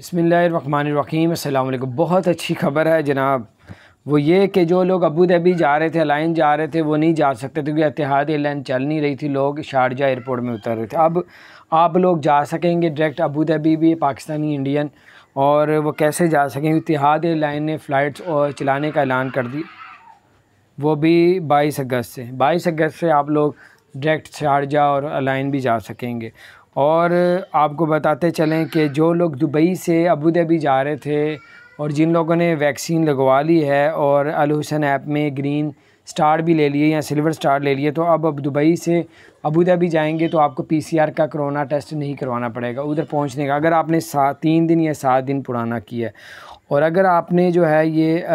बसमीम अल्लाम बहुत अच्छी खबर है जनाब वो ये कि जो लोग अबू धाबी जा रहे थे लाइन जा रहे थे वो नहीं जा सकते क्योंकि इतिहाद लाइन चल नहीं रही थी लोग शारजा एयरपोर्ट में उतर रहे थे अब आप लोग जा सकेंगे डायरेक्ट अबू धाबी भी पाकिस्तानी इंडियन और वो कैसे जा सकेंगे इतिहाद लाइन ने फ़्लाइट्स और चलाने का ऐलान कर दी वो भी बाईस अगस्त से बाईस अगस्त से आप लोग डायरेक्ट शारजा और अलाइन भी जा सकेंगे और आपको बताते चलें कि जो लोग दुबई से अबू धाबी जा रहे थे और जिन लोगों ने वैक्सीन लगवा ली है और अल ऐप में ग्रीन स्टार भी ले लिए या सिल्वर स्टार ले लिए तो अब अब दुबई से अबू धाबी जाएंगे तो आपको पीसीआर का कोरोना टेस्ट नहीं करवाना पड़ेगा उधर पहुंचने का अगर आपने सात तीन दिन या सात दिन पुराना किया है और अगर आपने जो है ये आ,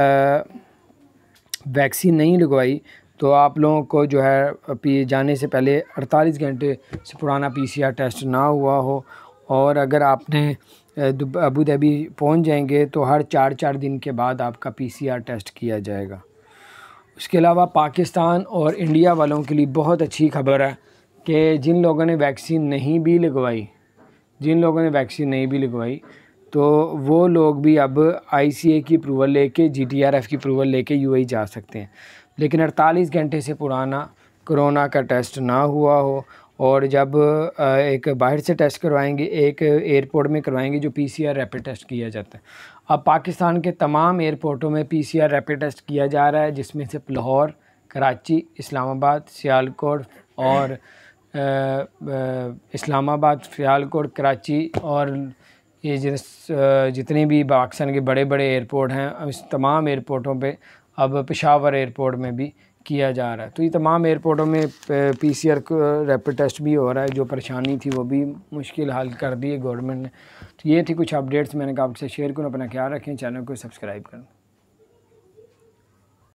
वैक्सीन नहीं लगवाई तो आप लोगों को जो है पी जाने से पहले 48 घंटे से पुराना पीसीआर टेस्ट ना हुआ हो और अगर आपने अबू धाबी पहुँच जाएंगे तो हर चार चार दिन के बाद आपका पीसीआर टेस्ट किया जाएगा उसके अलावा पाकिस्तान और इंडिया वालों के लिए बहुत अच्छी खबर है कि जिन लोगों ने वैक्सीन नहीं भी लगवाई जिन लोगों ने वैक्सीन नहीं भी लगवाई तो वो लोग भी अब आईसीए की अप्रूवल लेके जीटीआरएफ की अप्रूवल लेके यूएई e जा सकते हैं लेकिन अड़तालीस घंटे से पुराना कोरोना का टेस्ट ना हुआ हो और जब एक बाहर से टेस्ट करवाएंगे एक एयरपोर्ट में करवाएंगे जो पीसीआर रैपिड टेस्ट किया जाता है अब पाकिस्तान के तमाम एयरपोर्टों में पीसीआर रैपिड टेस्ट किया जा रहा है जिसमें से लाहौर कराची इस्लामाबाद सियालकोट और इस्लामाबाद सियालकोट कराची और ये जिस जितने भी पाकिस्तान के बड़े बड़े एयरपोर्ट हैं इस तमाम एयरपोर्टों पे अब पेशावर एयरपोर्ट में भी किया जा रहा है तो ये तमाम एयरपोर्टों में P C R rapid test भी हो रहा है जो परेशानी थी वो भी मुश्किल हल कर दी है गवर्नमेंट ने तो ये थी कुछ अपडेट्स मैंने कहा आपसे शेयर करूँ अपना ख्याल रखें चैनल को सब्सक्राइब करें